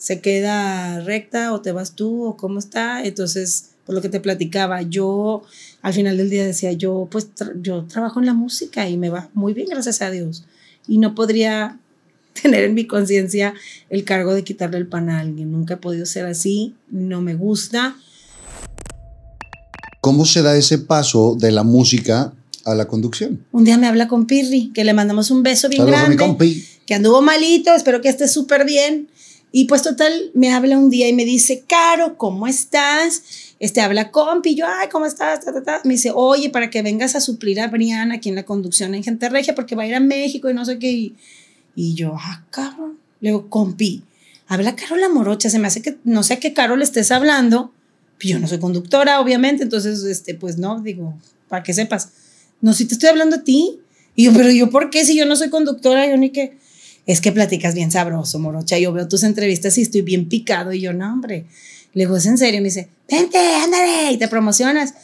se queda recta o te vas tú o cómo está. Entonces, por lo que te platicaba, yo al final del día decía, yo pues yo trabajo en la música y me va muy bien, gracias a Dios. Y no podría tener en mi conciencia el cargo de quitarle el pan a alguien. Nunca he podido ser así, no me gusta. ¿Cómo se da ese paso de la música a la conducción? Un día me habla con Pirri, que le mandamos un beso bien grande, a mi que anduvo malito, espero que esté súper bien. Y pues total, me habla un día y me dice, Caro, ¿cómo estás? Este habla compi, yo, ay, ¿cómo estás? Ta, Me dice, oye, para que vengas a suplir a Briana aquí en la conducción en Gente Regia, porque va a ir a México y no sé qué. Y, yo, ah, cabrón. Le digo, compi, habla la Morocha, se me hace que, no sé a qué le estés hablando. Pues, yo no soy conductora, obviamente, entonces, este, pues no, digo, para que sepas. No, si te estoy hablando a ti. Y yo, pero yo, ¿por qué? Si yo no soy conductora, yo ni que es que platicas bien sabroso, morocha. Yo veo tus entrevistas y estoy bien picado. Y yo, no, hombre. Le digo, ¿es en serio? Y me dice, vente, ándale, y te promocionas.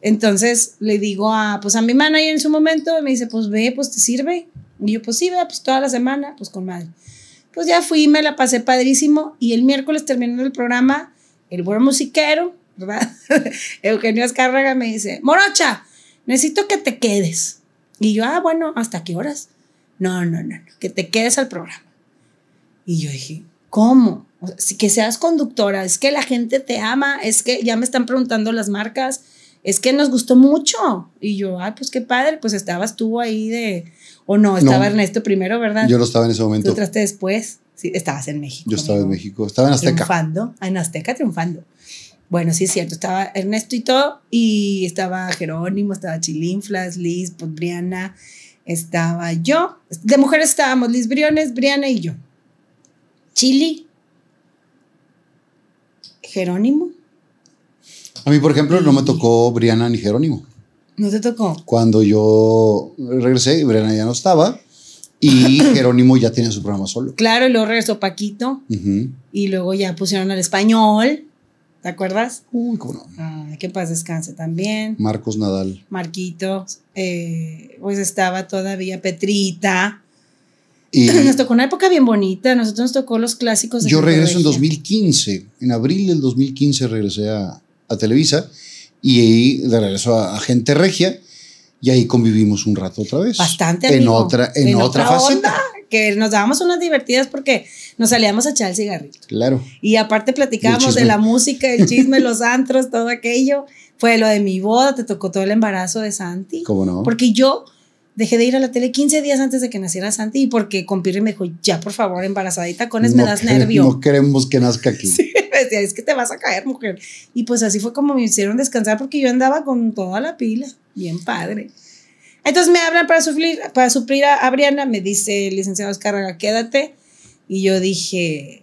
Entonces le digo a, pues a mi manager en su momento, me dice, pues ve, pues te sirve. Y yo, pues sí, ve, pues toda la semana, pues con madre. Pues ya fui, me la pasé padrísimo. Y el miércoles terminando el programa, el buen musiquero, ¿verdad? Eugenio Azcárraga me dice, Morocha, necesito que te quedes. Y yo, ah, bueno, ¿hasta qué horas? no, no, no, que te quedes al programa. Y yo dije, ¿cómo? O que seas conductora, es que la gente te ama, es que ya me están preguntando las marcas, es que nos gustó mucho. Y yo, ah, pues qué padre, pues estabas tú ahí de, o no, estaba Ernesto primero, ¿verdad? Yo no estaba en ese momento. Tú entraste después, sí, estabas en México. Yo estaba en México, estaba en Azteca. Triunfando, en Azteca triunfando. Bueno, sí es cierto, estaba Ernesto y todo, y estaba Jerónimo, estaba Chilinflas, Liz, pues Briana, estaba yo, de mujeres estábamos Liz Briones, Briana y yo. Chili, Jerónimo. A mí, por ejemplo, no me tocó Briana ni Jerónimo. ¿No te tocó? Cuando yo regresé, Briana ya no estaba y Jerónimo ya tenía su programa solo. Claro, y luego regresó Paquito y luego ya pusieron al español. ¿Te acuerdas? Uy, cómo no. que paz descanse también. Marcos Nadal. Marquito. Eh, pues estaba todavía Petrita. Y nos tocó una época bien bonita. Nosotros nos tocó los clásicos. De yo regreso en 2015. En abril del 2015 regresé a, Televisa y ahí de regreso a, Gente Regia. Y ahí convivimos un rato otra vez. Bastante. En otra, en, otra, otra que nos dábamos unas divertidas porque nos salíamos a echar el cigarrito. Claro. Y aparte platicábamos de la música, el chisme, los antros, todo aquello. Fue lo de mi boda, te tocó todo el embarazo de Santi. ¿Cómo no? Porque yo dejé de ir a la tele 15 días antes de que naciera Santi y porque con Pirri me dijo, ya por favor, embarazadita con tacones, me das nervio. No queremos que nazca aquí. Sí, me decía, es que te vas a caer, mujer. Y pues así fue como me hicieron descansar porque yo andaba con toda la pila, bien padre. Entonces me hablan para suplir, para suplir a, a me dice licenciado Escarraga, quédate. Y yo dije,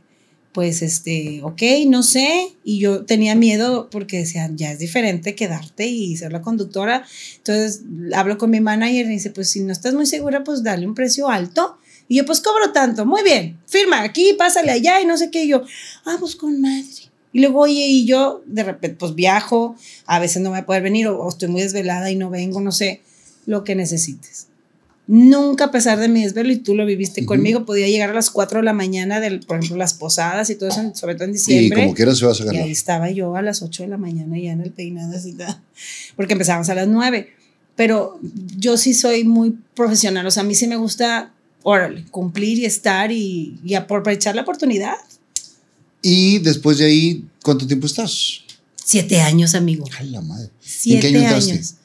pues este, ok, no sé. Y yo tenía miedo porque decían, ya es diferente quedarte y ser la conductora. Entonces hablo con mi manager y dice, pues si no estás muy segura, pues dale un precio alto. Y yo, pues cobro tanto, muy bien, firma aquí, pásale allá y no sé qué. Y yo, ah, pues con madre. Y luego, voy y yo de repente, pues viajo, a veces no voy a poder venir o estoy muy desvelada y no vengo, no sé lo que necesites. Nunca, a pesar de mi desvelo, y tú lo viviste conmigo, podía llegar a las 4 de la mañana, del, por ejemplo, las posadas y todo eso, sobre todo en diciembre. Y como quieras se va a sacar. Y ahí estaba yo a las 8 de la mañana ya en el peinado, así, porque empezábamos a las 9. Pero yo sí soy muy profesional, o sea, a mí sí me gusta, órale, cumplir y estar y, aprovechar la oportunidad. Y después de ahí, ¿cuánto tiempo estás? Siete años, amigo. Ay, la madre. Siete qué año años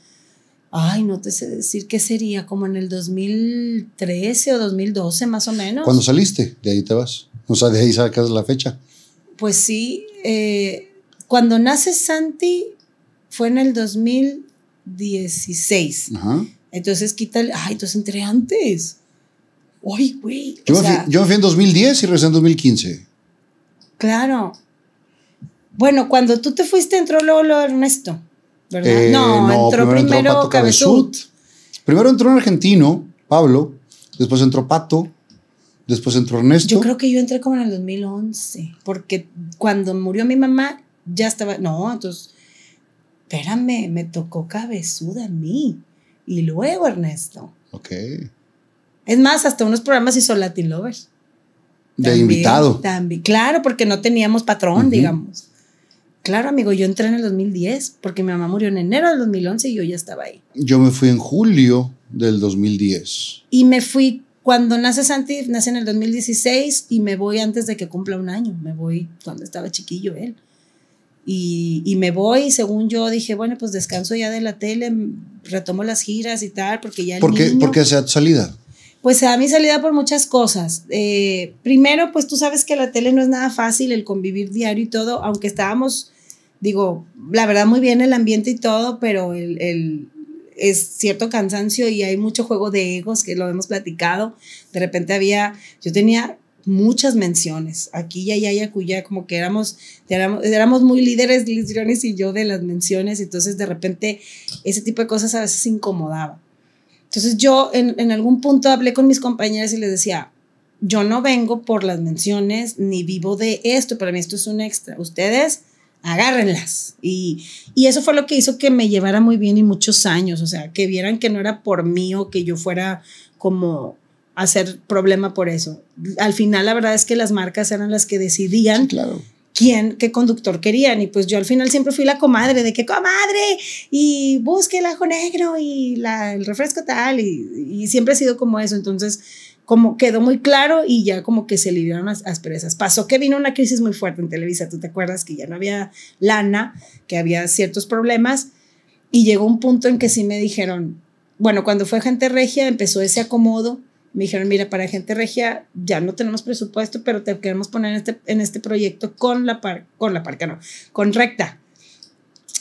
ay, no te sé decir qué sería, como en el 2013 o 2012 más o menos. ¿Cuándo saliste? De ahí te vas. O sea, de ahí sacas la fecha. Pues sí, eh, cuando nace Santi fue en el 2016. Ajá. Entonces quítale, ay, entonces entré antes. Uy, güey. Yo, me fui, en 2010 y regresé en 2015. Claro. Bueno, cuando tú te fuiste entró luego lo Ernesto. Eh, no, entró primero, primero entró Primero entró un argentino, Pablo, después entró Pato, después entró Ernesto. Yo creo que yo entré como en el 2011, porque cuando murió mi mamá ya estaba, no, entonces, espérame, me tocó Cabezud a mí y luego Ernesto. Ok. Es más, hasta unos programas hizo Latin Lovers De invitado. claro, porque no teníamos patrón, digamos. Claro, amigo, yo entré en el 2010 porque mi mamá murió en enero del 2011 y yo ya estaba ahí. Yo me fui en julio del 2010. Y me fui cuando nace Santi, nace en el 2016 y me voy antes de que cumpla un año. Me voy cuando estaba chiquillo él. Y, me voy, según yo dije, bueno, pues descanso ya de la tele, retomo las giras y tal, porque ya. El ¿Por, qué, niño, ¿por salida? pues se da mi salida por muchas cosas. Eh, primero, pues tú sabes que la tele no es nada fácil, el convivir diario y todo, aunque estábamos, digo, la verdad muy bien el ambiente y todo, pero el, es cierto cansancio y hay mucho juego de egos que lo hemos platicado. De repente había, yo tenía muchas menciones, aquí y allá y acuya, como que éramos, éramos, muy líderes, Liz y yo de las menciones, entonces de repente ese tipo de cosas a veces incomodaba. Entonces yo en, algún punto hablé con mis compañeras y les decía, yo no vengo por las menciones ni vivo de esto, para mí esto es un extra. Ustedes agárrenlas. Y, y, eso fue lo que hizo que me llevara muy bien y muchos años, o sea, que vieran que no era por mí o que yo fuera como hacer problema por eso. Al final la verdad es que las marcas eran las que decidían claro quién, qué conductor querían. Y pues yo al final siempre fui la comadre de que comadre y busque el ajo negro y el refresco tal. Y, siempre ha sido como eso. Entonces, como quedó muy claro y ya como que se libraron las asperezas. Pasó que vino una crisis muy fuerte en Televisa. Tú te acuerdas que ya no había lana, que había ciertos problemas. Y llegó un punto en que sí me dijeron, bueno, cuando fue gente regia empezó ese acomodo me dijeron, mira, para gente regia ya no tenemos presupuesto, pero te queremos poner en este, en este proyecto con la par, con la parca, no, con recta.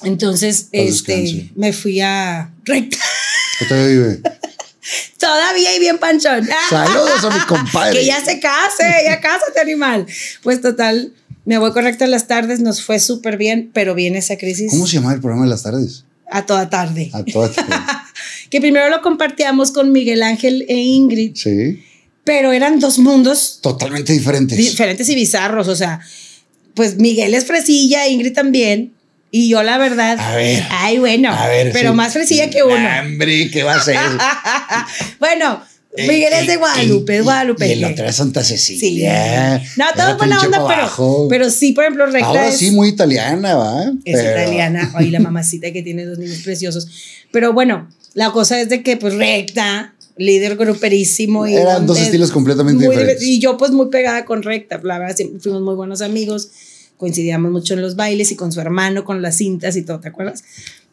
Entonces, este, me fui a recta. Todavía vive. y bien panchón. Saludos a mi compadre. Que ya se case, ya cásate, animal. Pues total, me voy con recta las tardes, nos fue súper bien, pero viene esa crisis. ¿Cómo se llama el programa de las tardes? A toda tarde. A toda tarde que primero lo compartíamos con Miguel Ángel e Ingrid. Sí. Pero eran dos mundos. Totalmente diferentes. Diferentes y bizarros. O sea, pues Miguel es fresilla, Ingrid también. Y yo, la verdad. A ver. Ay, bueno. pero más fresilla que uno. Hambre, ¿qué va a ser? bueno. Miguel es de Guadalupe, Guadalupe. Y el otro es Santa Cecilia. Sí. No, todo buena onda, pero, pero, sí, por ejemplo, recta. Ahora sí, muy italiana, ¿va? Es italiana. Ay, la mamacita que tiene dos niños preciosos. Pero bueno, la cosa es de que, pues, recta, líder gruperísimo. Y Eran dos estilos completamente diferentes. Y yo, pues, muy pegada con recta. La verdad, fuimos muy buenos amigos. Coincidíamos mucho en los bailes y con su hermano, con las cintas y todo, ¿te acuerdas?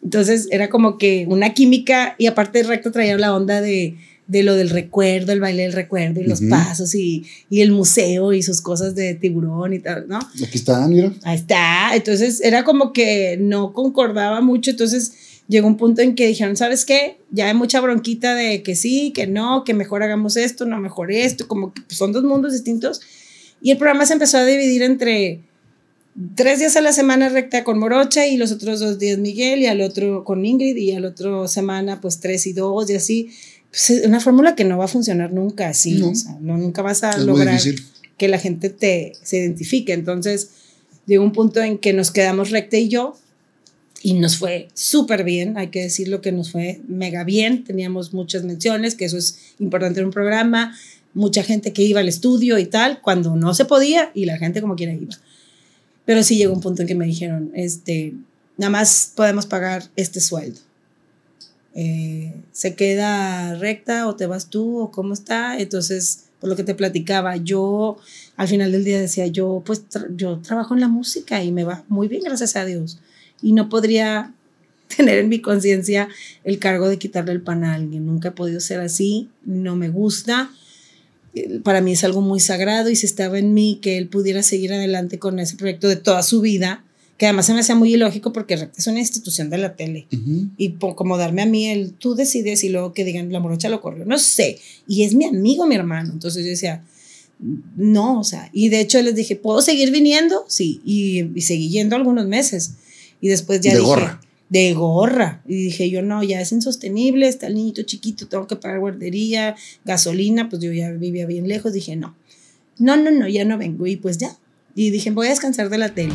Entonces, era como que una química. Y aparte, recta traía la onda de de lo del recuerdo, el baile del recuerdo y los pasos y, y, el museo y sus cosas de tiburón y tal, ¿no? Aquí está, mira. Ahí está. Entonces era como que no concordaba mucho. Entonces llegó un punto en que dijeron, ¿sabes qué? Ya hay mucha bronquita de que sí, que no, que mejor hagamos esto, no mejor esto, como que pues, son dos mundos distintos. Y el programa se empezó a dividir entre tres días a la semana recta con Morocha y los otros dos días Miguel y al otro con Ingrid y al otro semana pues tres y dos y así. Pues, una fórmula que no va a funcionar nunca así, nunca vas a lograr que la gente te se identifique. Entonces llegó un punto en que nos quedamos recta y yo y nos fue súper bien, hay que decirlo que nos fue mega bien, teníamos muchas menciones, que eso es importante en un programa, mucha gente que iba al estudio y tal, cuando no se podía y la gente como quiera iba. Pero sí llegó un punto en que me dijeron, este, nada más podemos pagar este sueldo. Eh, ¿Se queda recta o te vas tú o cómo está? Entonces, por lo que te platicaba, yo al final del día decía, yo pues yo trabajo en la música y me va muy bien, gracias a Dios y no podría tener en mi conciencia el cargo de quitarle el pan a alguien. Nunca he podido ser así, no me gusta. Eh, para mí es algo muy sagrado y si estaba en mí que él pudiera seguir adelante con ese proyecto de toda su vida, que además se me hacía muy ilógico porque es una institución de la tele. Y por, como darme a mí el tú decides y luego que digan la morocha lo corrió, no sé. Y es mi amigo, mi hermano. Entonces yo decía, no, o sea, y de hecho les dije, ¿puedo seguir viniendo? Sí, y, y seguí yendo algunos meses y después ya de dije, gorra. de gorra. Y dije yo, no, ya es insostenible, está el niñito chiquito, tengo que pagar guardería, gasolina, pues yo ya vivía bien lejos. Dije, no, no, no, no, ya no vengo. Y pues ya. Y dije, voy a descansar de la tele.